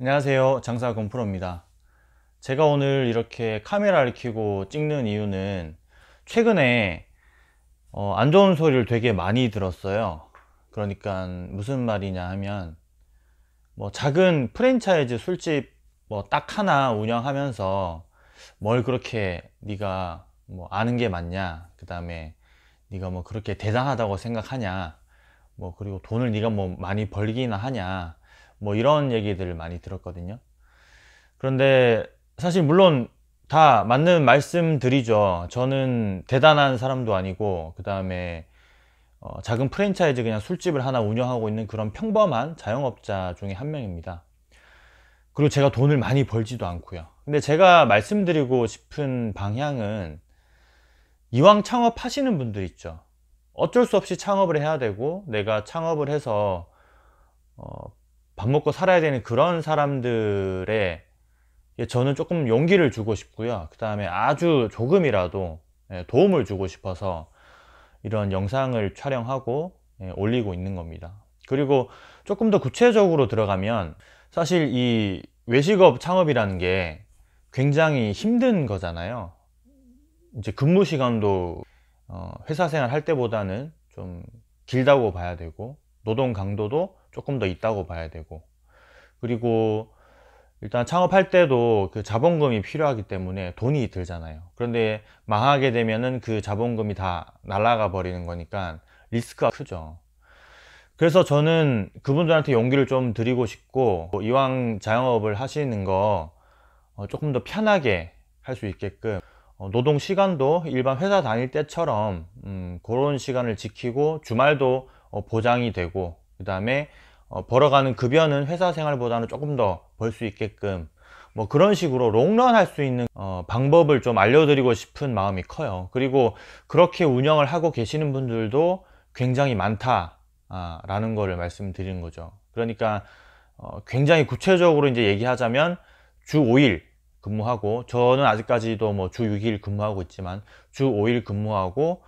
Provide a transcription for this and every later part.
안녕하세요 장사 건프로입니다 제가 오늘 이렇게 카메라를 켜고 찍는 이유는 최근에 어, 안 좋은 소리를 되게 많이 들었어요 그러니까 무슨 말이냐 하면 뭐 작은 프랜차이즈 술집 뭐 딱 하나 운영하면서 뭘 그렇게 네가 뭐 아는 게 맞냐 그 다음에 네가 뭐 그렇게 대단하다고 생각하냐 뭐 그리고 돈을 네가 뭐 많이 벌기나 하냐 뭐 이런 얘기들을 많이 들었거든요. 그런데 사실 물론 다 맞는 말씀드리죠. 저는 대단한 사람도 아니고 그 다음에 어, 작은 프랜차이즈 그냥 술집을 하나 운영하고 있는 그런 평범한 자영업자 중에 한 명입니다. 그리고 제가 돈을 많이 벌지도 않고요. 근데 제가 말씀드리고 싶은 방향은 이왕 창업하시는 분들 있죠. 어쩔 수 없이 창업을 해야 되고 내가 창업을 해서 어, 밥 먹고 살아야 되는 그런 사람들의 저는 조금 용기를 주고 싶고요. 그 다음에 아주 조금이라도 예, 도움을 주고 싶어서 이런 영상을 촬영하고 예, 올리고 있는 겁니다. 그리고 조금 더 구체적으로 들어가면 사실 이 외식업 창업이라는 게 굉장히 힘든 거잖아요. 이제 근무 시간도 어, 회사 생활 할 때보다는 좀 길다고 봐야 되고 노동 강도도 조금 더 있다고 봐야 되고 그리고 일단 창업할 때도 그 자본금이 필요하기 때문에 돈이 들잖아요 그런데 망하게 되면은 그 자본금이 다 날아가 버리는 거니까 리스크가 크죠 그래서 저는 그분들한테 용기를 좀 드리고 싶고 이왕 자영업을 하시는 거 어, 조금 더 편하게 할 수 있게끔 어, 노동 시간도 일반 회사 다닐 때처럼 음, 그런 시간을 지키고 주말도 어, 보장이 되고 그 다음에 어, 벌어가는 급여는 회사 생활보다는 조금 더 벌 수 있게끔 뭐 그런 식으로 롱런 할 수 있는 어, 방법을 좀 알려드리고 싶은 마음이 커요 그리고 그렇게 운영을 하고 계시는 분들도 굉장히 많다라는 아, 거를 말씀드리는 거죠 그러니까 어, 굉장히 구체적으로 이제 얘기하자면 주 5일 근무하고 저는 아직까지도 뭐 주 6일 근무하고 있지만 주 5일 근무하고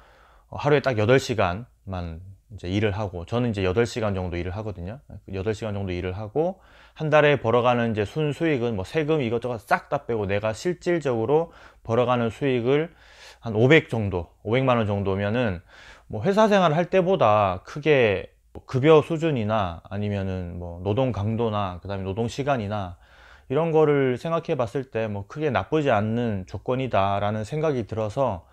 어, 하루에 딱 8시간만 이제 일을 하고 저는 이제 8시간 정도 일을 하거든요. 8시간 정도 일을 하고 한 달에 벌어가는 이제 순수익은 뭐 세금 이것저것 싹 다 빼고 내가 실질적으로 벌어가는 수익을 한 500 정도, 500만 원 정도면은 뭐 회사 생활을 할 때보다 크게 뭐 급여 수준이나 아니면은 뭐 노동 강도나 그다음에 노동 시간이나 이런 거를 생각해 봤을 때 뭐 크게 나쁘지 않는 조건이다라는 생각이 들어서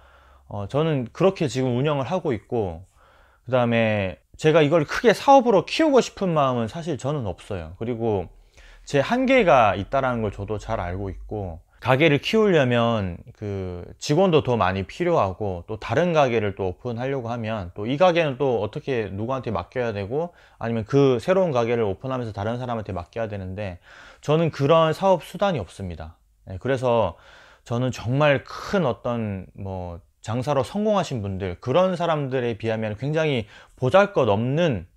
어 저는 그렇게 지금 운영을 하고 있고 그 다음에 제가 이걸 크게 사업으로 키우고 싶은 마음은 사실 저는 없어요 그리고 제 한계가 있다는 라걸 저도 잘 알고 있고 가게를 키우려면 그 직원도 더 많이 필요하고 또 다른 가게를 또 오픈하려고 하면 또 이 가게는 또 어떻게 누구한테 맡겨야 되고 아니면 그 새로운 가게를 오픈하면서 다른 사람한테 맡겨야 되는데 저는 그런 사업 수단이 없습니다 네, 그래서 저는 정말 큰 어떤 뭐 장사로 성공하신 분들 그런 사람들에 비하면 굉장히 보잘것 없는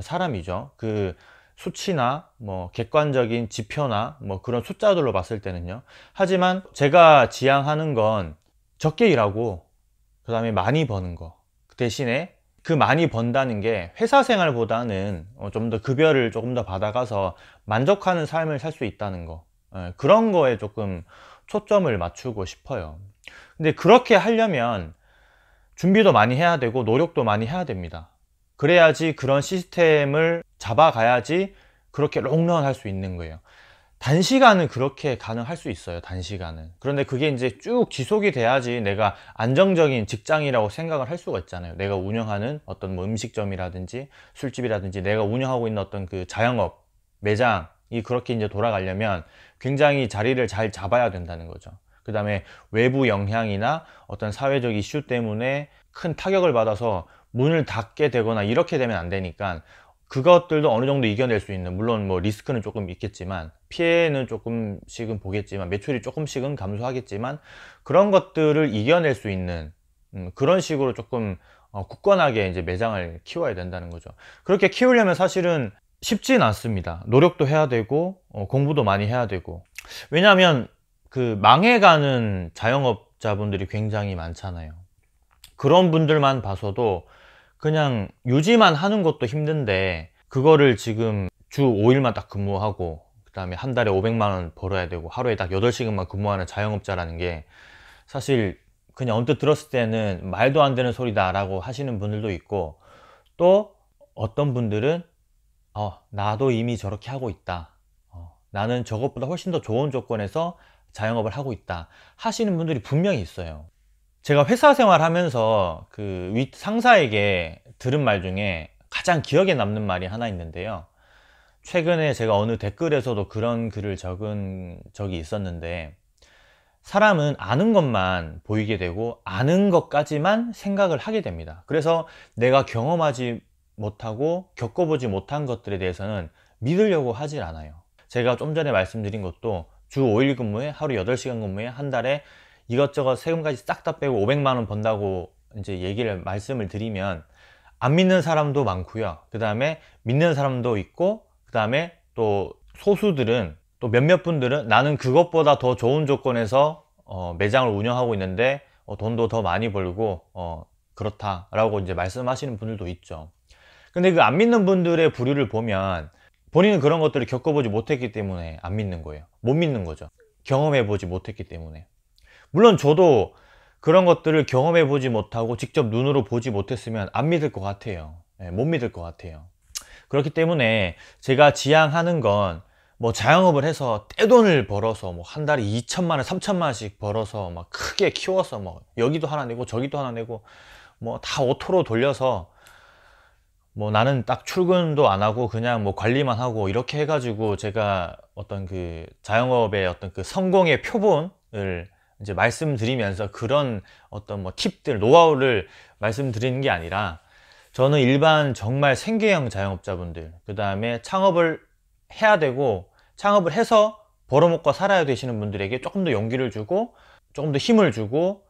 사람이죠 그 수치나 뭐 객관적인 지표나 뭐 그런 숫자들로 봤을 때는요 하지만 제가 지향하는 건 적게 일하고 그 다음에 많이 버는 거 그 대신에 그 많이 번다는 게 회사 생활보다는 어, 좀더 급여를 조금 더 받아가서 만족하는 삶을 살 수 있다는 거 예, 그런 거에 조금 초점을 맞추고 싶어요 근데 그렇게 하려면 준비도 많이 해야 되고 노력도 많이 해야 됩니다. 그래야지 그런 시스템을 잡아가야지 그렇게 롱런 할 수 있는 거예요. 단시간은 그렇게 가능할 수 있어요. 단시간은. 그런데 그게 이제 쭉 지속이 돼야지 내가 안정적인 직장이라고 생각을 할 수가 있잖아요. 내가 운영하는 어떤 뭐 음식점이라든지 술집이라든지 내가 운영하고 있는 어떤 그 자영업, 매장이 그렇게 이제 돌아가려면 굉장히 자리를 잘 잡아야 된다는 거죠. 그 다음에 외부 영향이나 어떤 사회적 이슈 때문에 큰 타격을 받아서 문을 닫게 되거나 이렇게 되면 안 되니까 그것들도 어느 정도 이겨낼 수 있는 물론 뭐 리스크는 조금 있겠지만 피해는 조금씩은 보겠지만 매출이 조금씩은 감소하겠지만 그런 것들을 이겨낼 수 있는 음, 그런 식으로 조금 어, 굳건하게 이제 매장을 키워야 된다는 거죠 그렇게 키우려면 사실은 쉽진 않습니다 노력도 해야 되고 어, 공부도 많이 해야 되고 왜냐하면 그 망해가는 자영업자분들이 굉장히 많잖아요. 그런 분들만 봐서도 그냥 유지만 하는 것도 힘든데 그거를 지금 주 5일만 딱 근무하고 그 다음에 한 달에 500만 원 벌어야 되고 하루에 딱 8시간만 근무하는 자영업자라는 게 사실 그냥 언뜻 들었을 때는 말도 안 되는 소리다 라고 하시는 분들도 있고 또 어떤 분들은 어, 나도 이미 저렇게 하고 있다 어, 나는 저것보다 훨씬 더 좋은 조건에서 자영업을 하고 있다 하시는 분들이 분명히 있어요 제가 회사 생활하면서 그 윗 상사에게 들은 말 중에 가장 기억에 남는 말이 하나 있는데요 최근에 제가 어느 댓글에서도 그런 글을 적은 적이 있었는데 사람은 아는 것만 보이게 되고 아는 것까지만 생각을 하게 됩니다 그래서 내가 경험하지 못하고 겪어보지 못한 것들에 대해서는 믿으려고 하질 않아요 제가 좀 전에 말씀드린 것도 주 5일 근무에 하루 8시간 근무에 한 달에 이것저것 세금까지 싹 다 빼고 500만 원 번다고 이제 얘기를 말씀을 드리면 안 믿는 사람도 많고요. 그 다음에 믿는 사람도 있고 그 다음에 또 소수들은 또 몇몇 분들은 나는 그것보다 더 좋은 조건에서 어, 매장을 운영하고 있는데 어, 돈도 더 많이 벌고 어, 그렇다라고 이제 말씀하시는 분들도 있죠. 근데 그 안 믿는 분들의 부류를 보면 본인은 그런 것들을 겪어보지 못했기 때문에 안 믿는 거예요 못 믿는 거죠 경험해보지 못했기 때문에 물론 저도 그런 것들을 경험해보지 못하고 직접 눈으로 보지 못했으면 안 믿을 것 같아요 네, 못 믿을 것 같아요 그렇기 때문에 제가 지향하는 건 뭐 자영업을 해서 떼돈을 벌어서 뭐 한 달에 2천만 원, 3천만 원씩 벌어서 막 크게 키워서 뭐 여기도 하나 내고 저기도 하나 내고 뭐 다 오토로 돌려서 뭐 나는 딱 출근도 안 하고 그냥 뭐 관리만 하고 이렇게 해가지고 제가 어떤 그 자영업의 어떤 그 성공의 표본을 이제 말씀드리면서 그런 어떤 뭐 팁들, 노하우를 말씀드리는 게 아니라 저는 일반 정말 생계형 자영업자분들, 그 다음에 창업을 해야 되고 창업을 해서 벌어먹고 살아야 되시는 분들에게 조금 더 용기를 주고 조금 더 힘을 주고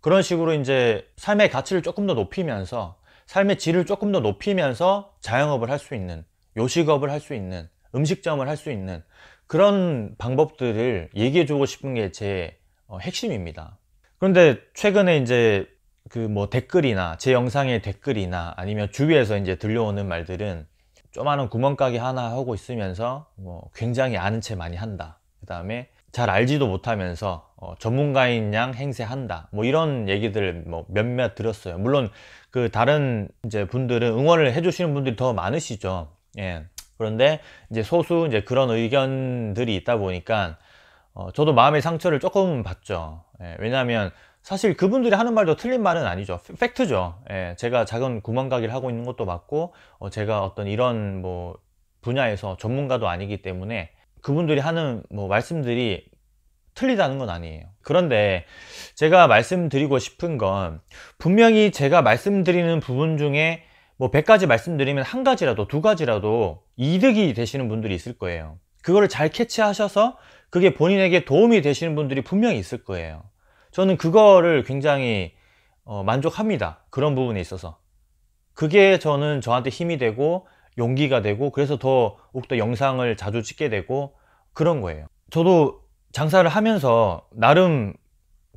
그런 식으로 이제 삶의 가치를 조금 더 높이면서 삶의 질을 조금 더 높이면서 자영업을 할 수 있는, 요식업을 할 수 있는, 음식점을 할 수 있는 그런 방법들을 얘기해 주고 싶은 게제 어, 핵심입니다. 그런데 최근에 이제 그 뭐 댓글이나 제 영상의 댓글이나 아니면 주위에서 이제 들려오는 말들은 조만한 구멍가게 하나 하고 있으면서 뭐 굉장히 아는 채 많이 한다. 그 다음에 잘 알지도 못하면서 어, 전문가인 양 행세한다 뭐 이런 얘기들 뭐 몇몇 들었어요 물론 그 다른 이제 분들은 응원을 해주시는 분들이 더 많으시죠 예 그런데 이제 소수 이제 그런 의견들이 있다 보니까 어, 저도 마음의 상처를 조금 받죠 예, 왜냐하면 사실 그분들이 하는 말도 틀린 말은 아니죠 팩트죠 예, 제가 작은 구멍가게를 하고 있는 것도 맞고 어, 제가 어떤 이런 뭐 분야에서 전문가도 아니기 때문에 그분들이 하는 뭐 말씀들이 틀리다는 건 아니에요 그런데 제가 말씀드리고 싶은 건 분명히 제가 말씀드리는 부분 중에 뭐 100가지 말씀드리면 한 가지라도 두 가지라도 이득이 되시는 분들이 있을 거예요 그거를 잘 캐치하셔서 그게 본인에게 도움이 되시는 분들이 분명히 있을 거예요 저는 그거를 굉장히 어, 만족합니다 그런 부분에 있어서 그게 저는 저한테 힘이 되고 용기가 되고 그래서 더욱더 영상을 자주 찍게 되고 그런 거예요 저도 장사를 하면서 나름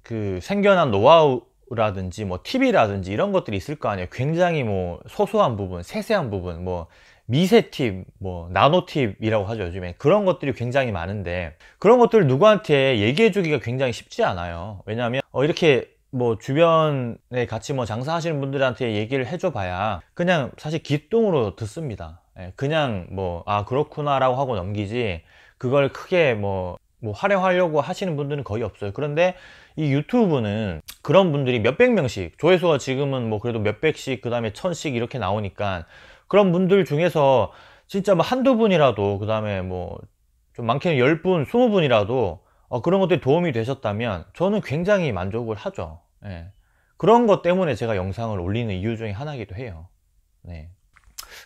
그 생겨난 노하우라든지 뭐 팁이라든지 이런 것들이 있을 거 아니에요. 굉장히 뭐 소소한 부분, 세세한 부분, 뭐 미세 팁, 뭐 나노 팁이라고 하죠 요즘에 그런 것들이 굉장히 많은데 그런 것들을 누구한테 얘기해주기가 굉장히 쉽지 않아요. 왜냐하면 어, 이렇게 뭐 주변에 같이 뭐 장사하시는 분들한테 얘기를 해줘봐야 그냥 사실 기똥으로 듣습니다. 예, 그냥 뭐 아 그렇구나라고 하고 넘기지 그걸 크게 뭐뭐 활용하려고 하시는 분들은 거의 없어요 그런데 이 유튜브는 그런 분들이 몇백 명씩 조회수가 지금은 뭐 그래도 몇백씩 그 다음에 천씩 이렇게 나오니까 그런 분들 중에서 진짜 뭐 한두 분이라도 그 다음에 뭐 좀 많게는 열분 스무 분이라도 어 그런 것들이 도움이 되셨다면 저는 굉장히 만족을 하죠 예. 그런 것 때문에 제가 영상을 올리는 이유 중에 하나이기도 해요 네.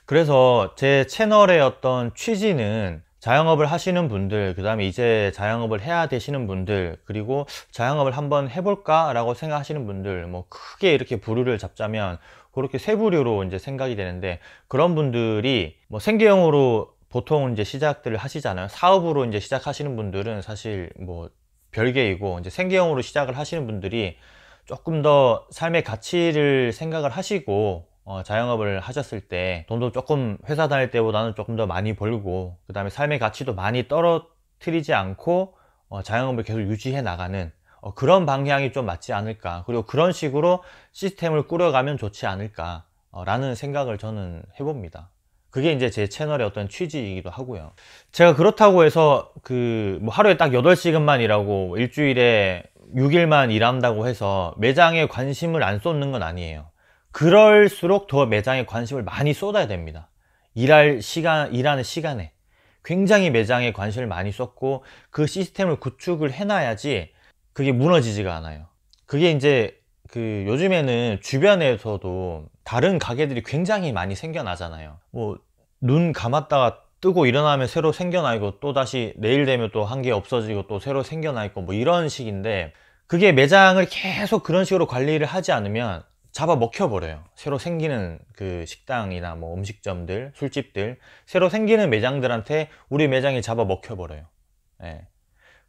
그래서 제 채널의 어떤 취지는 자영업을 하시는 분들 그 다음에 이제 자영업을 해야 되시는 분들 그리고 자영업을 한번 해볼까 라고 생각하시는 분들 뭐 크게 이렇게 부류를 잡자면 그렇게 세 부류로 이제 생각이 되는데 그런 분들이 뭐 생계형으로 보통 이제 시작들을 하시잖아요 사업으로 이제 시작하시는 분들은 사실 뭐 별개이고 이제 생계형으로 시작을 하시는 분들이 조금 더 삶의 가치를 생각을 하시고 어, 자영업을 하셨을 때 돈도 조금 회사 다닐 때보다는 조금 더 많이 벌고 그 다음에 삶의 가치도 많이 떨어뜨리지 않고 어, 자영업을 계속 유지해 나가는 어, 그런 방향이 좀 맞지 않을까 그리고 그런 식으로 시스템을 꾸려가면 좋지 않을까 어, 라는 생각을 저는 해봅니다 그게 이제 제 채널의 어떤 취지이기도 하고요 제가 그렇다고 해서 그뭐 하루에 딱 8시간만 일하고 일주일에 6일만 일한다고 해서 매장에 관심을 안 쏟는 건 아니에요 그럴수록 더 매장에 관심을 많이 쏟아야 됩니다. 일할 시간, 일하는 시간에 굉장히 매장에 관심을 많이 쏟고 그 시스템을 구축을 해놔야지 그게 무너지지가 않아요. 그게 이제 그 요즘에는 주변에서도 다른 가게들이 굉장히 많이 생겨나잖아요. 뭐 눈 감았다가 뜨고 일어나면 새로 생겨나고 또 다시 내일 되면 또 한 개 없어지고 또 새로 생겨나 있고 뭐 이런 식인데 그게 매장을 계속 그런 식으로 관리를 하지 않으면 잡아 먹혀버려요 새로 생기는 그 식당이나 뭐 음식점들 술집들 새로 생기는 매장들한테 우리 매장이 잡아 먹혀버려요 예.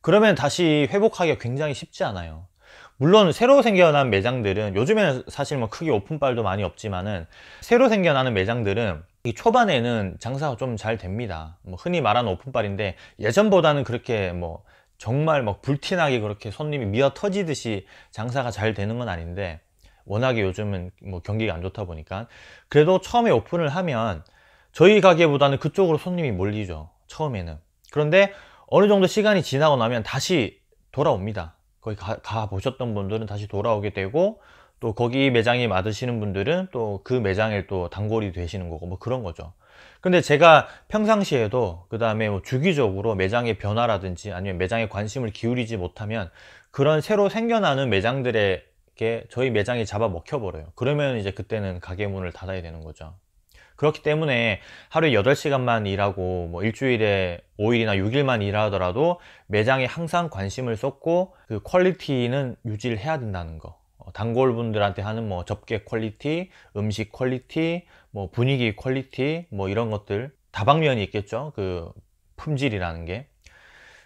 그러면 다시 회복하기가 굉장히 쉽지 않아요 물론 새로 생겨난 매장들은 요즘에는 사실 뭐 크게 오픈빨도 많이 없지만은 새로 생겨나는 매장들은 초반에는 장사가 좀 잘 됩니다 뭐 흔히 말하는 오픈빨인데 예전보다는 그렇게 뭐 정말 막 불티나게 그렇게 손님이 미어 터지듯이 장사가 잘 되는 건 아닌데 워낙에 요즘은 뭐 경기가 안 좋다 보니까 그래도 처음에 오픈을 하면 저희 가게보다는 그쪽으로 손님이 몰리죠 처음에는 그런데 어느 정도 시간이 지나고 나면 다시 돌아옵니다 거기 가, 가 보셨던 분들은 다시 돌아오게 되고 또 거기 매장에 맞으시는 분들은 또 그 매장에 또 단골이 되시는 거고 뭐 그런 거죠 근데 제가 평상시에도 그 다음에 뭐 주기적으로 매장의 변화라든지 아니면 매장에 관심을 기울이지 못하면 그런 새로 생겨나는 매장들의 게 저희 매장이 잡아먹혀 버려요 그러면 이제 그때는 가게 문을 닫아야 되는 거죠 그렇기 때문에 하루에 8시간만 일하고 뭐 일주일에 5일이나 6일만 일하더라도 매장에 항상 관심을 쏟고 그 퀄리티는 유지를 해야 된다는 거 어, 단골분들한테 하는 뭐 접객 퀄리티, 음식 퀄리티, 뭐 분위기 퀄리티 뭐 이런 것들 다방면이 있겠죠 그 품질이라는 게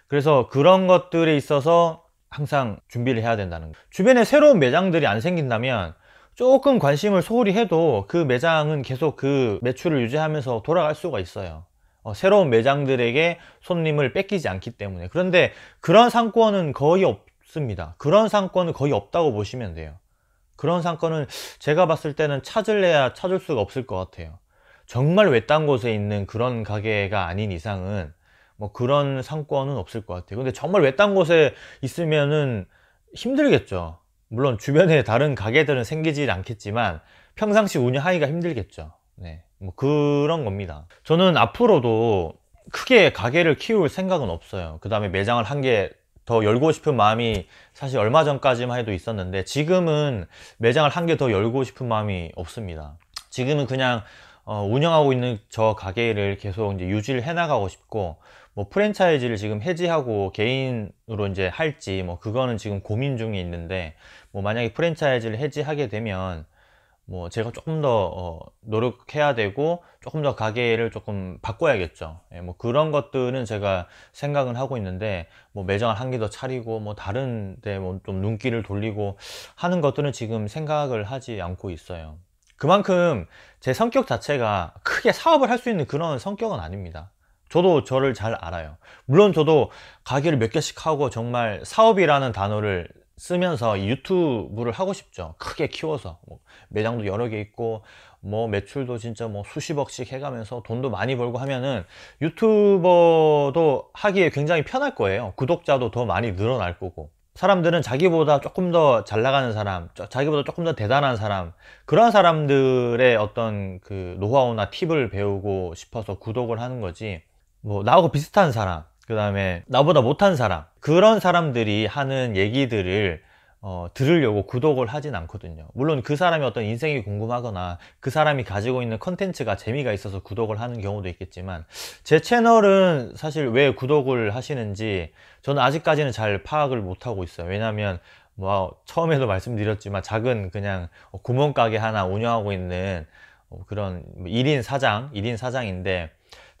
그래서 그런 것들에 있어서 항상 준비를 해야 된다는 거예요 주변에 새로운 매장들이 안 생긴다면 조금 관심을 소홀히 해도 그 매장은 계속 그 매출을 유지하면서 돌아갈 수가 있어요 어, 새로운 매장들에게 손님을 뺏기지 않기 때문에 그런데 그런 상권은 거의 없습니다 그런 상권은 거의 없다고 보시면 돼요 그런 상권은 제가 봤을 때는 찾을래야 찾을 수가 없을 것 같아요 정말 외딴 곳에 있는 그런 가게가 아닌 이상은 뭐 그런 상권은 없을 것 같아요 근데 정말 외딴 곳에 있으면은 힘들겠죠 물론 주변에 다른 가게들은 생기지 않겠지만 평상시 운영하기가 힘들겠죠 네, 뭐 그런 겁니다 저는 앞으로도 크게 가게를 키울 생각은 없어요 그 다음에 매장을 한 개 더 열고 싶은 마음이 사실 얼마 전까지만 해도 있었는데 지금은 매장을 한 개 더 열고 싶은 마음이 없습니다 지금은 그냥 어, 운영하고 있는 저 가게를 계속 이제 유지를 해나가고 싶고 뭐 프랜차이즈를 지금 해지하고 개인으로 이제 할지 뭐 그거는 지금 고민 중에 있는데 뭐 만약에 프랜차이즈를 해지하게 되면 뭐 제가 조금 더 어, 노력해야 되고 조금 더 가게를 조금 바꿔야겠죠 예, 뭐 그런 것들은 제가 생각은 하고 있는데 뭐 매장을 한 개 더 차리고 뭐 다른 데좀 뭐 눈길을 돌리고 하는 것들은 지금 생각을 하지 않고 있어요 그만큼 제 성격 자체가 크게 사업을 할 수 있는 그런 성격은 아닙니다 저도 저를 잘 알아요 물론 저도 가게를 몇 개씩 하고 정말 사업이라는 단어를 쓰면서 유튜브를 하고 싶죠 크게 키워서 뭐 매장도 여러 개 있고 뭐 매출도 진짜 뭐 수십억씩 해가면서 돈도 많이 벌고 하면은 유튜버도 하기에 굉장히 편할 거예요 구독자도 더 많이 늘어날 거고 사람들은 자기보다 조금 더 잘 나가는 사람 자기보다 조금 더 대단한 사람 그런 사람들의 어떤 그 노하우나 팁을 배우고 싶어서 구독을 하는 거지 뭐 나하고 비슷한 사람 그 다음에 나보다 못한 사람 그런 사람들이 하는 얘기들을 어, 들으려고 구독을 하진 않거든요 물론 그 사람이 어떤 인생이 궁금하거나 그 사람이 가지고 있는 컨텐츠가 재미가 있어서 구독을 하는 경우도 있겠지만 제 채널은 사실 왜 구독을 하시는지 저는 아직까지는 잘 파악을 못하고 있어요 왜냐하면 뭐 처음에도 말씀드렸지만 작은 그냥 구멍가게 하나 운영하고 있는 어, 그런 1인 뭐 사장, 1인 사장인데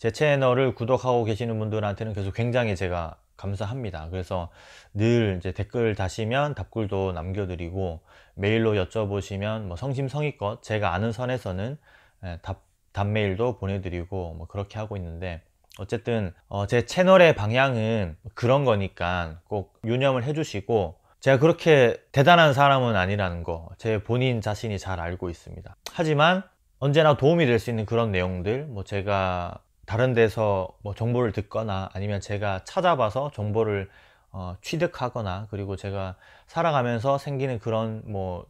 제 채널을 구독하고 계시는 분들한테는 계속 굉장히 제가 감사합니다. 그래서 늘 이제 댓글 다시면 답글도 남겨드리고 메일로 여쭤보시면 뭐 성심성의껏 제가 아는 선에서는 예, 답, 답메일도 보내드리고 뭐 그렇게 하고 있는데 어쨌든 어제 채널의 방향은 그런 거니까 꼭 유념을 해주시고 제가 그렇게 대단한 사람은 아니라는 거 제 본인 자신이 잘 알고 있습니다. 하지만 언제나 도움이 될 수 있는 그런 내용들 뭐 제가 다른 데서 뭐 정보를 듣거나 아니면 제가 찾아봐서 정보를 어, 취득하거나 그리고 제가 살아가면서 생기는 그런 뭐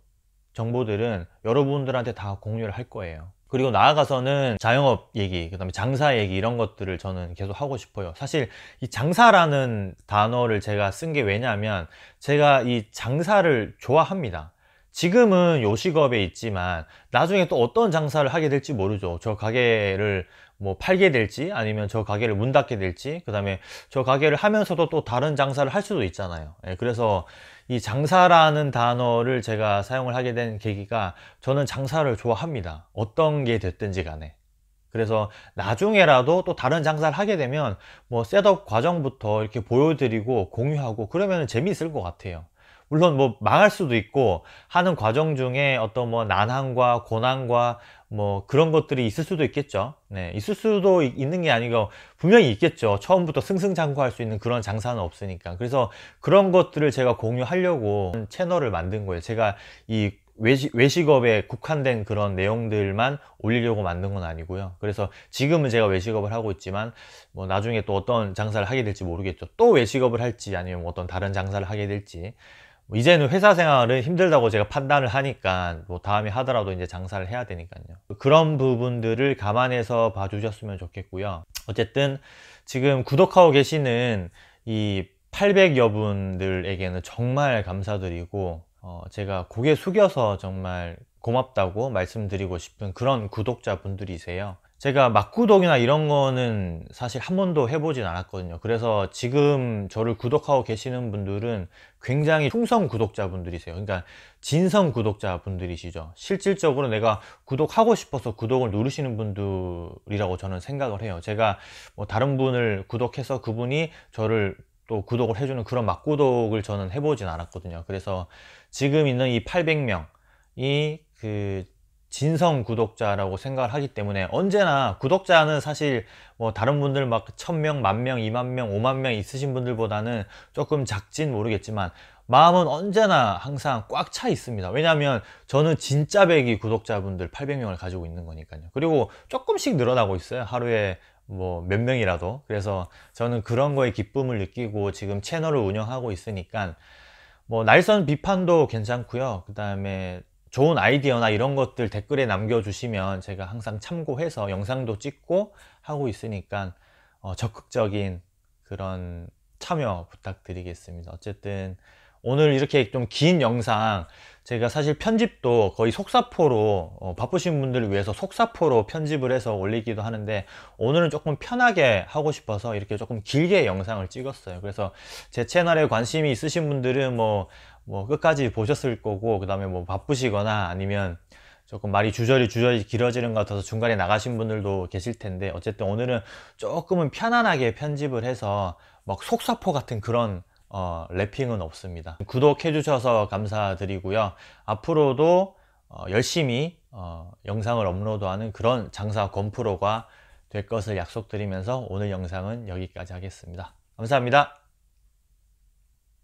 정보들은 여러분들한테 다 공유를 할 거예요. 그리고 나아가서는 자영업 얘기, 그 다음에 장사 얘기 이런 것들을 저는 계속 하고 싶어요. 사실 이 장사라는 단어를 제가 쓴 게 왜냐면 하 제가 이 장사를 좋아합니다. 지금은 요식업에 있지만 나중에 또 어떤 장사를 하게 될지 모르죠. 저 가게를 뭐 팔게 될지 아니면 저 가게를 문 닫게 될지 그 다음에 저 가게를 하면서도 또 다른 장사를 할 수도 있잖아요 예, 그래서 이 장사라는 단어를 제가 사용을 하게 된 계기가 저는 장사를 좋아합니다 어떤 게 됐든지 간에 그래서 나중에라도 또 다른 장사를 하게 되면 뭐 셋업 과정부터 이렇게 보여드리고 공유하고 그러면 재미있을 것 같아요 물론 뭐 망할 수도 있고 하는 과정 중에 어떤 뭐 난항과 고난과 뭐 그런 것들이 있을 수도 있겠죠. 네, 있을 수도 있는 게 아니고 분명히 있겠죠. 처음부터 승승장구할 수 있는 그런 장사는 없으니까. 그래서 그런 것들을 제가 공유하려고 채널을 만든 거예요. 제가 이 외식, 외식업에 국한된 그런 내용들만 올리려고 만든 건 아니고요. 그래서 지금은 제가 외식업을 하고 있지만 뭐 나중에 또 어떤 장사를 하게 될지 모르겠죠. 또 외식업을 할지 아니면 어떤 다른 장사를 하게 될지 뭐 이제는 회사 생활은 힘들다고 제가 판단을 하니까 뭐 다음에 하더라도 이제 장사를 해야 되니까요 그런 부분들을 감안해서 봐주셨으면 좋겠고요 어쨌든 지금 구독하고 계시는 이 800여 분들에게는 정말 감사드리고 어 제가 고개 숙여서 정말 고맙다고 말씀드리고 싶은 그런 구독자분들이세요 제가 막구독이나 이런 거는 사실 한 번도 해보진 않았거든요 그래서 지금 저를 구독하고 계시는 분들은 굉장히 충성 구독자분들이세요 그러니까 진성 구독자분들이시죠 실질적으로 내가 구독하고 싶어서 구독을 누르시는 분들이라고 저는 생각을 해요 제가 뭐 다른 분을 구독해서 그분이 저를 또 구독을 해주는 그런 막구독을 저는 해보진 않았거든요 그래서 지금 있는 이 800명이 그 진성 구독자라고 생각을 하기 때문에 언제나 구독자는 사실 뭐 다른 분들 막 천명, 만명, 이만명, 오만명 있으신 분들보다는 조금 작진 모르겠지만 마음은 언제나 항상 꽉 차 있습니다 왜냐하면 저는 진짜 백이 구독자분들 800명을 가지고 있는 거니까요 그리고 조금씩 늘어나고 있어요 하루에 뭐 몇 명이라도 그래서 저는 그런 거에 기쁨을 느끼고 지금 채널을 운영하고 있으니까 뭐 날선 비판도 괜찮고요 그 다음에 좋은 아이디어나 이런 것들 댓글에 남겨주시면 제가 항상 참고해서 영상도 찍고 하고 있으니까 어, 적극적인 그런 참여 부탁드리겠습니다. 어쨌든 오늘 이렇게 좀 긴 영상 제가 사실 편집도 거의 속사포로 어, 바쁘신 분들을 위해서 속사포로 편집을 해서 올리기도 하는데 오늘은 조금 편하게 하고 싶어서 이렇게 조금 길게 영상을 찍었어요 그래서 제 채널에 관심이 있으신 분들은 뭐뭐 끝까지 보셨을 거고 그 다음에 뭐 바쁘시거나 아니면 조금 말이 주저리 주저리 길어지는 것 같아서 중간에 나가신 분들도 계실 텐데 어쨌든 오늘은 조금은 편안하게 편집을 해서 막 속사포 같은 그런 어, 랩핑은 없습니다 구독해 주셔서 감사드리고요 앞으로도 어, 열심히 어, 영상을 업로드하는 그런 장사 건프로가 될 것을 약속드리면서 오늘 영상은 여기까지 하겠습니다 감사합니다